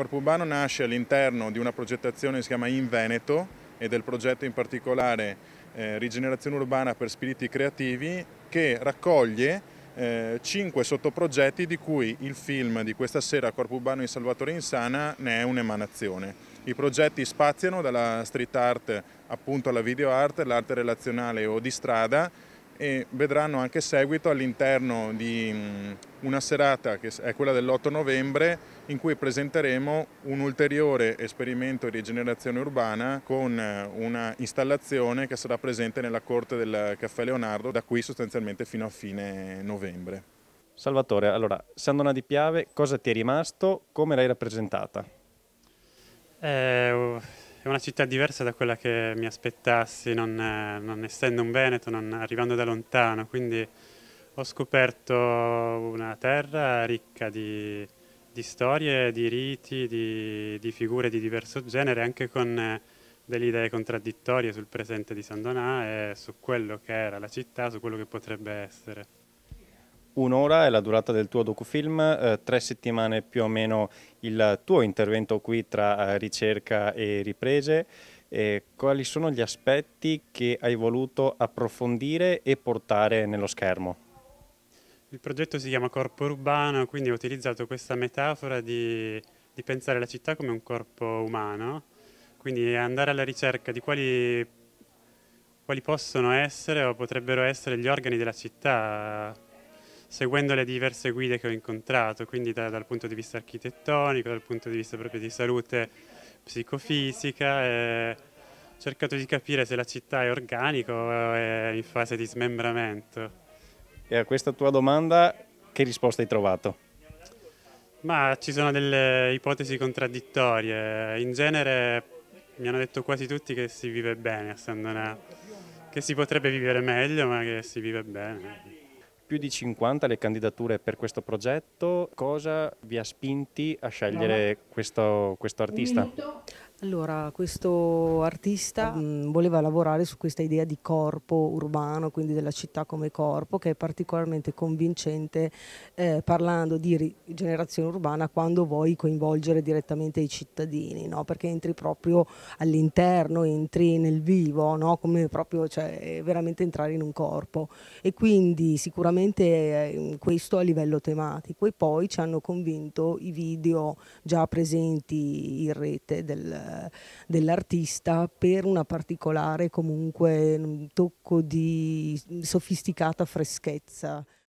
Corpo Urbano nasce all'interno di una progettazione che si chiama In Veneto e del progetto in particolare eh, Rigenerazione Urbana per Spiriti Creativi che raccoglie eh, cinque sottoprogetti di cui il film di questa sera Corpo Urbano in Salvatore Insana ne è un'emanazione. I progetti spaziano dalla street art appunto alla video art, l'arte relazionale o di strada e vedranno anche seguito all'interno di mm, una serata che è quella dell'8 novembre in cui presenteremo un ulteriore esperimento di rigenerazione urbana con eh, una installazione che sarà presente nella corte del Caffè Leonardo da qui sostanzialmente fino a fine novembre. Salvatore, allora, Sandona di Piave, cosa ti è rimasto? Come l'hai rappresentata? Eh, è una città diversa da quella che mi aspettassi, non, eh, non essendo un veneto, non arrivando da lontano, quindi ho scoperto una terra ricca di, di storie, di riti, di, di, figure di diverso genere, anche con eh, delle idee contraddittorie sul presente di San Donà e su quello che era la città, su quello che potrebbe essere. Un'ora è la durata del tuo docufilm, eh, tre settimane più o meno il tuo intervento qui tra eh, ricerca e riprese. E quali sono gli aspetti che hai voluto approfondire e portare nello schermo? Il progetto si chiama corpo urbano, quindi ho utilizzato questa metafora di, di pensare la città come un corpo umano, quindi andare alla ricerca di quali, quali possono essere o potrebbero essere gli organi della città, seguendo le diverse guide che ho incontrato, quindi da, dal punto di vista architettonico, dal punto di vista proprio di salute psicofisica, eh, ho cercato di capire se la città è organica o è in fase di smembramento. E a questa tua domanda che risposta hai trovato? Ma ci sono delle ipotesi contraddittorie, in genere mi hanno detto quasi tutti che si vive bene a San Donato, che si potrebbe vivere meglio ma che si vive bene più di 50 le candidature per questo progetto. Cosa vi ha spinti a scegliere questo, questo artista? Allora, questo artista voleva lavorare su questa idea di corpo urbano, quindi della città come corpo, che è particolarmente convincente eh, parlando di rigenerazione urbana quando vuoi coinvolgere direttamente i cittadini, no? perché entri proprio all'interno, entri nel vivo, no? come proprio cioè, veramente entrare in un corpo. E quindi sicuramente eh, questo a livello tematico. E poi ci hanno convinto i video già presenti in rete del eh, dell'artista per una particolare comunque un mm, tocco di sofisticata freschezza.